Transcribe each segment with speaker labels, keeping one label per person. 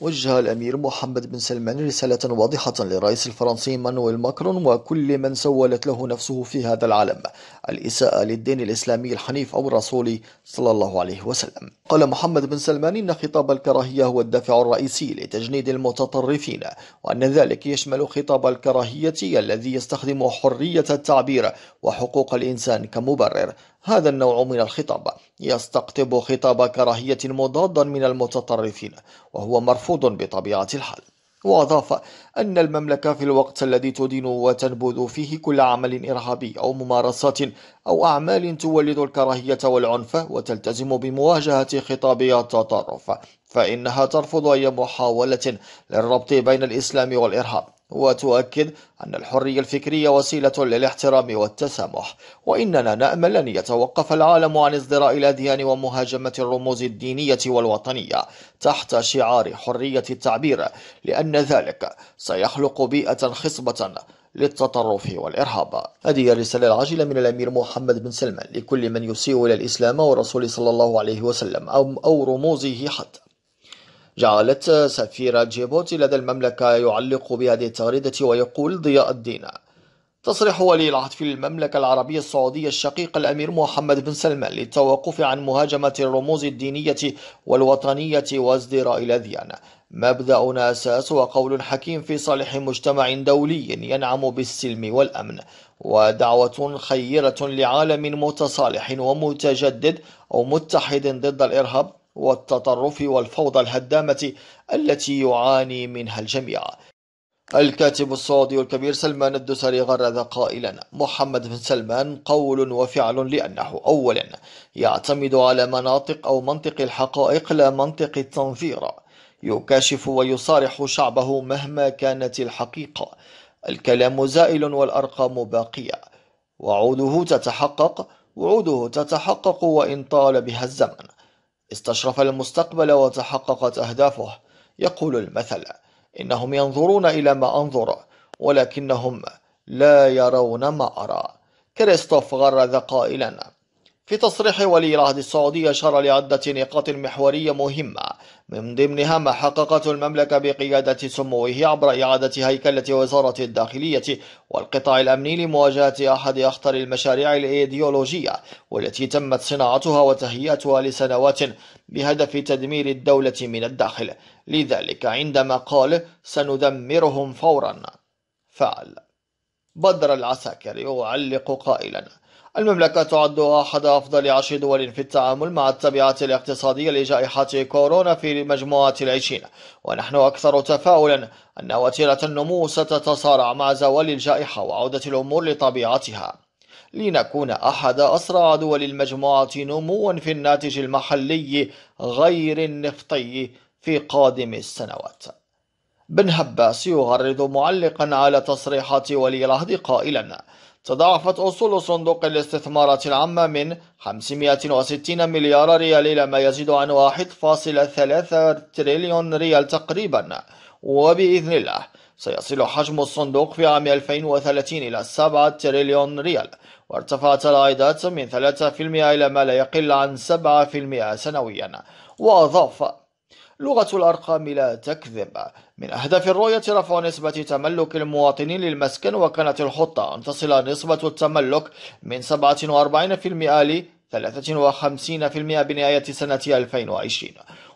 Speaker 1: وجه الأمير محمد بن سلمان رسالة واضحة للرئيس الفرنسي مانويل ماكرون وكل من سولت له نفسه في هذا العالم الإساءة للدين الإسلامي الحنيف أو الرسول صلى الله عليه وسلم قال محمد بن سلمان إن خطاب الكراهية هو الدافع الرئيسي لتجنيد المتطرفين وأن ذلك يشمل خطاب الكراهية الذي يستخدم حرية التعبير وحقوق الإنسان كمبرر هذا النوع من الخطاب يستقطب خطاب كراهية مضادا من المتطرفين وهو مرفوض بطبيعة الحال وأضاف أن المملكة في الوقت الذي تدين وتنبذ فيه كل عمل إرهابي أو ممارسات أو أعمال تولد الكراهية والعنف وتلتزم بمواجهة خطابي التطرف فإنها ترفض أي محاولة للربط بين الإسلام والإرهاب وتؤكد أن الحرية الفكرية وسيلة للاحترام والتسامح وإننا نأمل أن يتوقف العالم عن ازدراء الأديان ومهاجمة الرموز الدينية والوطنية تحت شعار حرية التعبير لأن ذلك سيخلق بيئة خصبة للتطرف والإرهاب هذه الرسالة العاجلة من الأمير محمد بن سلمان لكل من يسيء إلى الإسلام والرسول صلى الله عليه وسلم أو رموزه حتى جعلت سفير جيبوتي لدى المملكة يعلق بهذه التغريدة ويقول ضياء الدين تصريح ولي العهد في المملكة العربية السعودية الشقيق الأمير محمد بن سلمان للتوقف عن مهاجمة الرموز الدينية والوطنية وازدراء الأذيان مبدأنا أساس وقول حكيم في صالح مجتمع دولي ينعم بالسلم والأمن ودعوة خيرة لعالم متصالح ومتجدد أو متحد ضد الإرهاب والتطرف والفوضى الهدامة التي يعاني منها الجميع الكاتب السعودي الكبير سلمان الدسري غرد قائلا محمد بن سلمان قول وفعل لأنه أولا يعتمد على مناطق أو منطق الحقائق لا منطق التنظير يكاشف ويصارح شعبه مهما كانت الحقيقة الكلام زائل والأرقام باقية وعوده تتحقق وعوده تتحقق وإن طال بها الزمن استشرف المستقبل وتحققت أهدافه يقول المثل إنهم ينظرون إلى ما أنظر ولكنهم لا يرون ما أرى كريستوف غرذ قائلا في تصريح ولي العهد السعودي أشار لعدة نقاط محورية مهمة من ضمنها ما حققته المملكة بقيادة سموه عبر إعادة هيكلة وزارة الداخلية والقطاع الأمني لمواجهة أحد أخطر المشاريع الإيديولوجية والتي تمت صناعتها وتهيئتها لسنوات بهدف تدمير الدولة من الداخل لذلك عندما قال سندمرهم فورا فعل بدر العساكري يعلق قائلا المملكة تعد أحد أفضل عشر دول في التعامل مع التبعات الاقتصادية لجائحة كورونا في مجموعة العشرين ونحن أكثر تفاؤلا أن وتيرة النمو ستتصارع مع زوال الجائحة وعودة الأمور لطبيعتها لنكون أحد أسرع دول المجموعة نموا في الناتج المحلي غير النفطي في قادم السنوات بن هباس يغرد معلقا على تصريحات ولي العهد قائلا تضاعفت أصول صندوق الاستثمارات العامة من 560 مليار ريال إلى ما يزيد عن 1.3 تريليون ريال تقريبا وبإذن الله سيصل حجم الصندوق في عام 2030 إلى 7 تريليون ريال وارتفعت العائدات من 3% إلى ما لا يقل عن 7% سنويا وأضاف لغة الأرقام لا تكذب من أهداف الرؤية رفع نسبة تملك المواطنين للمسكن وكانت الخطة أن تصل نسبة التملك من 47% ل 53% بنهاية سنة 2020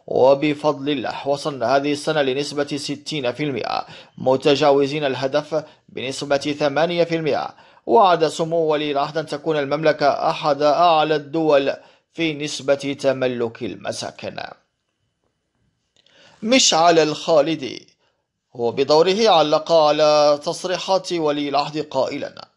Speaker 1: وبفضل الله وصلنا هذه السنة لنسبة 60% متجاوزين الهدف بنسبة 8% وعد سمو ولي العهد أن تكون المملكة أحد أعلى الدول في نسبة تملك المساكن مش على الخالدي وبدوره علق على تصريحات ولي العهد قائلا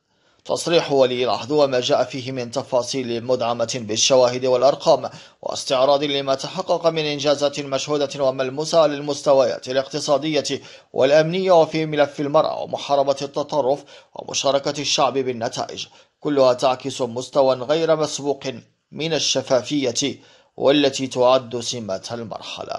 Speaker 1: تصريح ولي العهد وما جاء فيه من تفاصيل مدعمة بالشواهد والأرقام واستعراض لما تحقق من إنجازات مشهودة وملموسة للمستويات الاقتصادية والأمنية وفي ملف المرأة ومحاربة التطرف ومشاركة الشعب بالنتائج كلها تعكس مستوى غير مسبوق من الشفافية والتي تعد سمة المرحلة